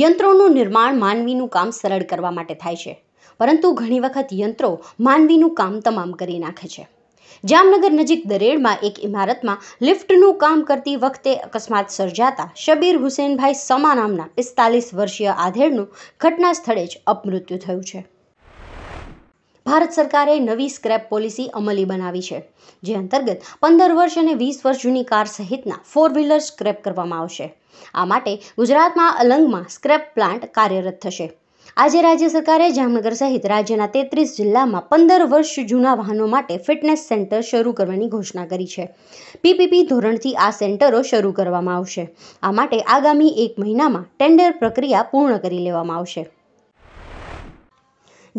યંત્રોનું નિર્માણ માનવીનું કામ સરળ કરવા માટે થાય છે પરંતુ ઘણી વખત યંત્રો માનવીનું કામ તમામ કરી નાખે છે જામનગર નજીક દરેડમાં એક ઇમારતમાં લિફ્ટનું કામ કરતી વખતે અકસ્માત સર્જાતા શબીર હુસેનભાઈ સમા નામના પિસ્તાલીસ વર્ષીય આધેડનું ઘટના સ્થળે જ અપમૃત્યુ થયું છે ભારત સરકારે નવી સ્ક્રેપ પોલિસી અમલી બનાવી છે જે અંતર્ગત પંદર વર્ષ અને વીસ વર્ષ જૂની કાર સહિતના ફોર વ્હીલર સ્ક્રેપ કરવામાં આવશે આ માટે ગુજરાતમાં અલંગમાં સ્ક્રેપ પ્લાન્ટ કાર્યરત થશે આજે રાજ્ય સરકારે જામનગર સહિત રાજ્યના તેત્રીસ જિલ્લામાં પંદર વર્ષ જૂના વાહનો માટે ફિટનેસ સેન્ટર શરૂ કરવાની ઘોષણા કરી છે પીપીપી ધોરણથી આ સેન્ટરો શરૂ કરવામાં આવશે આ માટે આગામી એક મહિનામાં ટેન્ડર પ્રક્રિયા પૂર્ણ કરી લેવામાં આવશે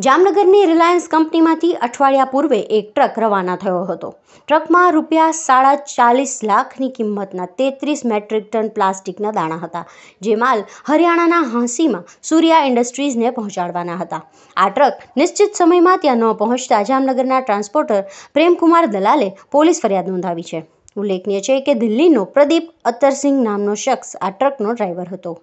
જામનગરની રિલાયન્સ કંપનીમાંથી અઠવાડિયા પૂર્વે એક ટ્રક રવાના થયો હતો ટ્રકમાં રૂપિયા સાડા ચાલીસ લાખની કિંમતના તેત્રીસ મેટ્રિક ટન પ્લાસ્ટિકના દાણા હતા જે માલ હરિયાણાના હાંસીમાં સૂર્યા ઇન્ડસ્ટ્રીઝને પહોંચાડવાના હતા આ ટ્રક નિશ્ચિત સમયમાં ત્યાં ન પહોંચતા જામનગરના ટ્રાન્સપોર્ટર પ્રેમકુમાર દલાલે પોલીસ ફરિયાદ નોંધાવી છે ઉલ્લેખનીય છે કે દિલ્હીનો પ્રદીપ અત્તરસિંહ નામનો શખ્સ આ ટ્રકનો ડ્રાઈવર હતો